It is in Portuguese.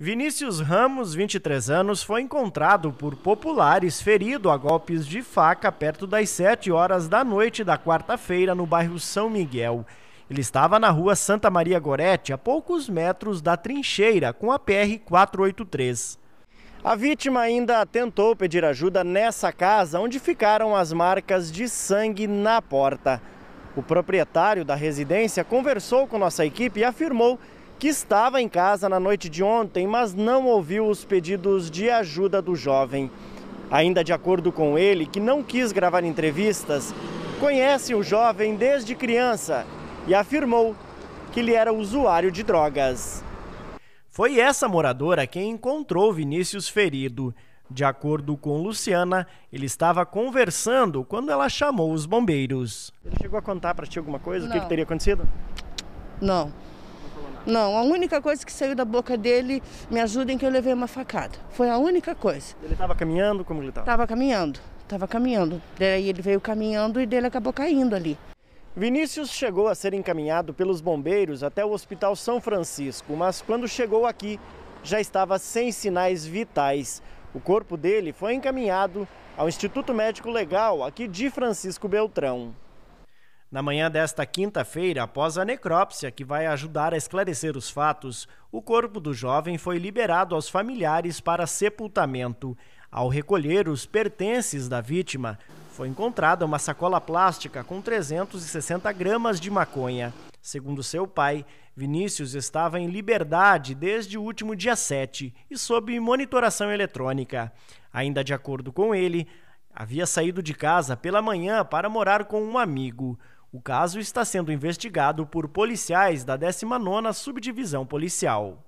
Vinícius Ramos, 23 anos, foi encontrado por populares ferido a golpes de faca perto das 7 horas da noite da quarta-feira no bairro São Miguel. Ele estava na rua Santa Maria Gorete, a poucos metros da trincheira, com a PR 483. A vítima ainda tentou pedir ajuda nessa casa, onde ficaram as marcas de sangue na porta. O proprietário da residência conversou com nossa equipe e afirmou que estava em casa na noite de ontem, mas não ouviu os pedidos de ajuda do jovem. Ainda de acordo com ele, que não quis gravar entrevistas, conhece o jovem desde criança e afirmou que ele era usuário de drogas. Foi essa moradora quem encontrou Vinícius ferido. De acordo com Luciana, ele estava conversando quando ela chamou os bombeiros. Ele chegou a contar para ti alguma coisa? Não. O que, que teria acontecido? Não. Não, a única coisa que saiu da boca dele, me ajudem que eu levei uma facada. Foi a única coisa. Ele estava caminhando? Como ele estava? Estava caminhando, estava caminhando. Daí ele veio caminhando e dele acabou caindo ali. Vinícius chegou a ser encaminhado pelos bombeiros até o Hospital São Francisco, mas quando chegou aqui já estava sem sinais vitais. O corpo dele foi encaminhado ao Instituto Médico Legal aqui de Francisco Beltrão. Na manhã desta quinta-feira, após a necrópsia que vai ajudar a esclarecer os fatos, o corpo do jovem foi liberado aos familiares para sepultamento. Ao recolher os pertences da vítima, foi encontrada uma sacola plástica com 360 gramas de maconha. Segundo seu pai, Vinícius estava em liberdade desde o último dia 7 e sob monitoração eletrônica. Ainda de acordo com ele, havia saído de casa pela manhã para morar com um amigo. O caso está sendo investigado por policiais da 19ª Subdivisão Policial.